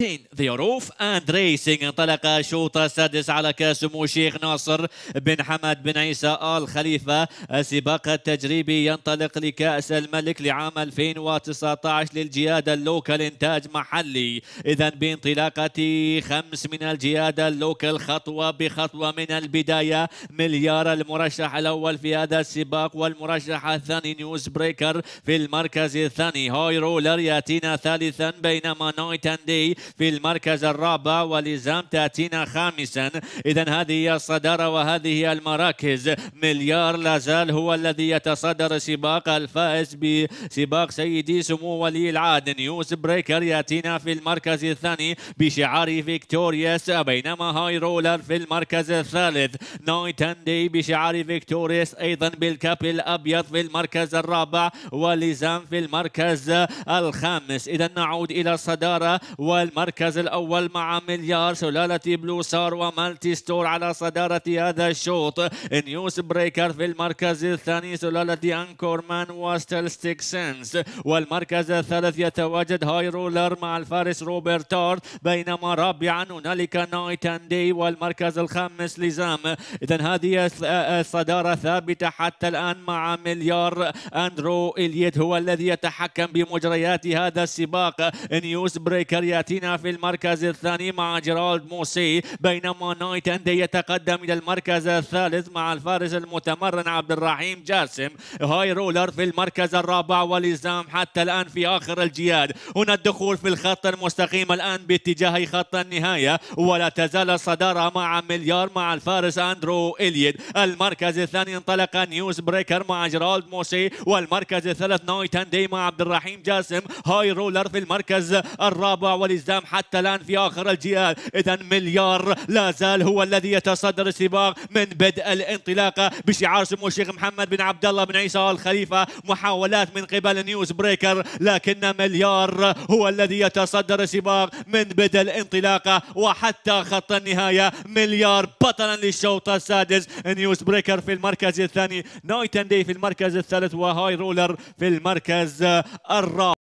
the roof اند racing انطلق الشوط السادس على كاس مو الشيخ ناصر بن حمد بن عيسى ال خليفه السباق التجريبي ينطلق لكاس الملك لعام 2019 للجياده اللوكال انتاج محلي اذا بانطلاقه خمس من الجياده اللوكال خطوه بخطوه من البدايه مليار المرشح الاول في هذا السباق والمرشح الثاني نيوز بريكر في المركز الثاني هاي رولر ياتينا ثالثا بينما نايت اند دي في المركز الرابع ولزام تأتينا خامسا إذا هذه هي الصدارة وهذه المراكز مليار لازال هو الذي يتصدر سباق الفائز بسباق سيدي سمو ولي العهد نيوز بريكر يأتينا في المركز الثاني بشعار فيكتوريوس بينما هاي رولر في المركز الثالث نايت اند بشعار فيكتوريوس أيضا بالكاب الأبيض في المركز الرابع ولزام في المركز الخامس إذا نعود إلى الصدارة والمركز المركز الأول مع مليار سلالة بلوسار ومالتي ستور على صدارة هذا الشوط نيوز بريكر في المركز الثاني سلالة أنكورمان وستل ستيك سينس والمركز الثالث يتواجد هاي رولر مع الفارس روبرتارد بينما رابعا هنالك نايت اند دي والمركز الخامس لزام إذا هذه الصدارة ثابتة حتى الآن مع مليار أندرو إليد هو الذي يتحكم بمجريات هذا السباق نيوز بريكر يأتينا في المركز الثاني مع جيرالد موسي بينما نايت اندي يتقدم إلى المركز الثالث مع الفارس المتمرن عبد الرحيم جاسم هاي رولر في المركز الرابع ولزام حتى الآن في آخر الجياد هنا الدخول في الخط المستقيم الآن باتجاه خط النهاية ولا تزال الصدارة مع مليار مع الفارس أندرو إليد المركز الثاني انطلق نيوز بريكر مع جيرالد موسي والمركز الثالث نايت اندي مع عبد الرحيم جاسم هاي رولر في المركز الرابع ولزام الأيام حتى الآن في آخر الجيال إذا مليار لا زال هو الذي يتصدر السباق من بدء الانطلاقة بشعار سمو الشيخ محمد بن عبد الله بن عيسى الخليفة محاولات من قبل نيوز بريكر لكن مليار هو الذي يتصدر السباق من بدء الانطلاقة وحتى خط النهاية مليار بطلا للشوط السادس نيوز بريكر في المركز الثاني نايت دي في المركز الثالث وهاي رولر في المركز الرابع